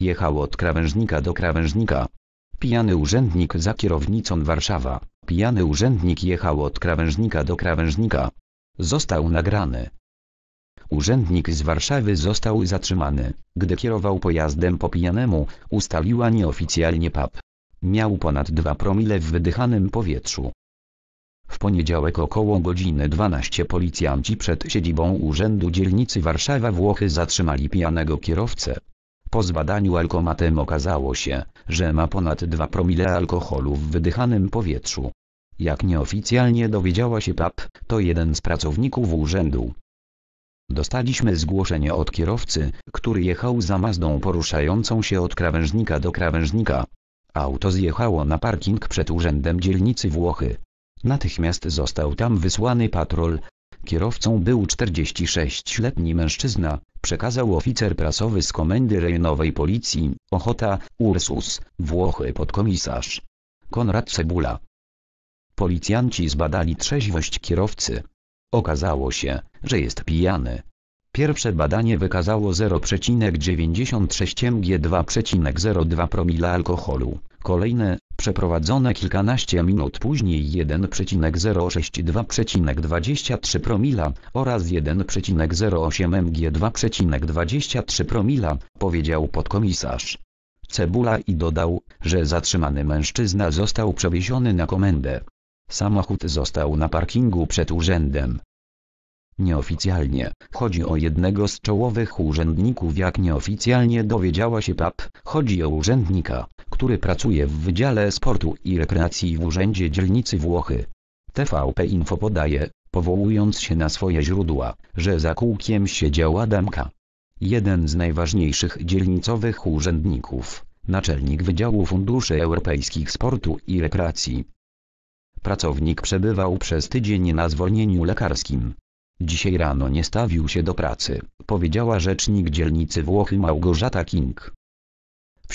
Jechał od krawężnika do krawężnika. Pijany urzędnik za kierownicą Warszawa. Pijany urzędnik jechał od krawężnika do krawężnika. Został nagrany. Urzędnik z Warszawy został zatrzymany, gdy kierował pojazdem po pijanemu, ustaliła nieoficjalnie PAP. Miał ponad 2 promile w wydychanym powietrzu. W poniedziałek około godziny 12 policjanci przed siedzibą Urzędu Dzielnicy Warszawa Włochy zatrzymali pijanego kierowcę, po zbadaniu alkomatem okazało się, że ma ponad 2 promile alkoholu w wydychanym powietrzu. Jak nieoficjalnie dowiedziała się PAP, to jeden z pracowników urzędu. Dostaliśmy zgłoszenie od kierowcy, który jechał za Mazdą poruszającą się od krawężnika do krawężnika. Auto zjechało na parking przed urzędem dzielnicy Włochy. Natychmiast został tam wysłany patrol. Kierowcą był 46-letni mężczyzna, przekazał oficer prasowy z komendy rejonowej policji, Ochota, Ursus, Włochy podkomisarz. Konrad Cebula. Policjanci zbadali trzeźwość kierowcy. Okazało się, że jest pijany. Pierwsze badanie wykazało 0,96 mg 2,02 promila alkoholu, kolejne przeprowadzone kilkanaście minut później 1,062,23 promila oraz 1,08 mg 2,23 promila, powiedział podkomisarz. Cebula i dodał, że zatrzymany mężczyzna został przewieziony na komendę. Samochód został na parkingu przed urzędem. Nieoficjalnie, chodzi o jednego z czołowych urzędników jak nieoficjalnie dowiedziała się PAP, chodzi o urzędnika, który pracuje w Wydziale Sportu i Rekreacji w Urzędzie Dzielnicy Włochy. TVP Info podaje, powołując się na swoje źródła, że za kółkiem siedział Adamka. Jeden z najważniejszych dzielnicowych urzędników, naczelnik Wydziału Funduszy Europejskich Sportu i Rekreacji. Pracownik przebywał przez tydzień na zwolnieniu lekarskim. Dzisiaj rano nie stawił się do pracy, powiedziała rzecznik dzielnicy Włochy Małgorzata King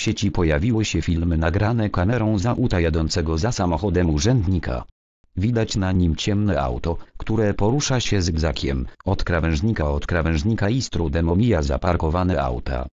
sieci pojawiły się filmy nagrane kamerą uta jadącego za samochodem urzędnika. Widać na nim ciemne auto, które porusza się zygzakiem, od krawężnika od krawężnika i strudem omija zaparkowane auta.